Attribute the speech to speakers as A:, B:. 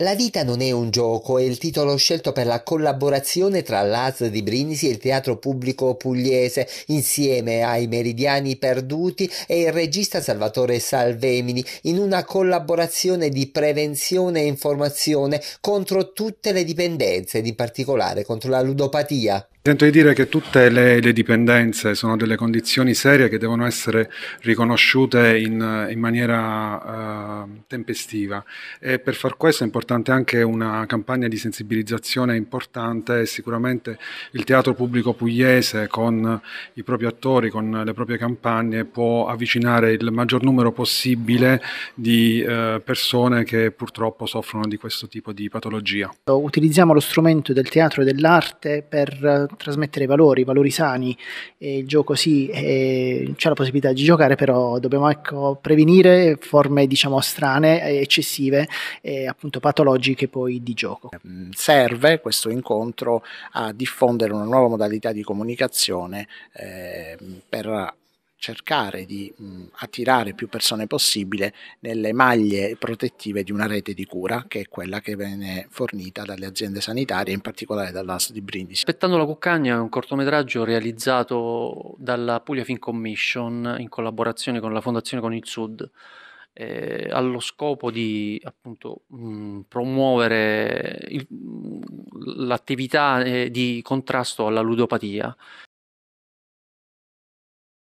A: La vita non è un gioco è il titolo scelto per la collaborazione tra l'AS di Brindisi e il Teatro Pubblico Pugliese, insieme ai Meridiani Perduti e il regista Salvatore Salvemini, in una collaborazione di prevenzione e informazione contro tutte le dipendenze, ed in particolare contro la ludopatia.
B: Sento di dire che tutte le, le, dipendenze sono delle condizioni serie che devono essere riconosciute in, in maniera eh, tempestiva e per far questo è importante importante anche una campagna di sensibilizzazione importante e sicuramente il teatro pubblico pugliese con i propri attori, con le proprie campagne può avvicinare il maggior numero possibile di eh, persone che purtroppo soffrono di questo tipo di patologia.
C: Utilizziamo lo strumento del teatro e dell'arte per eh, trasmettere valori, valori sani e il gioco sì, c'è la possibilità di giocare però dobbiamo ecco, prevenire forme diciamo strane, eccessive e appunto
D: patologiche patologiche poi di gioco. Mm, serve questo incontro a diffondere una nuova modalità di comunicazione eh, per cercare di mh, mm, attirare più persone possibile nelle maglie protettive di una rete di cura che è quella che viene fornita dalle aziende sanitarie, in particolare dall'AS di Brindisi.
E: Aspettando la cuccagna è un cortometraggio realizzato dalla Puglia Film Commission in collaborazione con la Fondazione Con il Sud eh, allo scopo di appunto, mh, mm, promuovere il, mm, l'attività eh, di contrasto alla ludopatia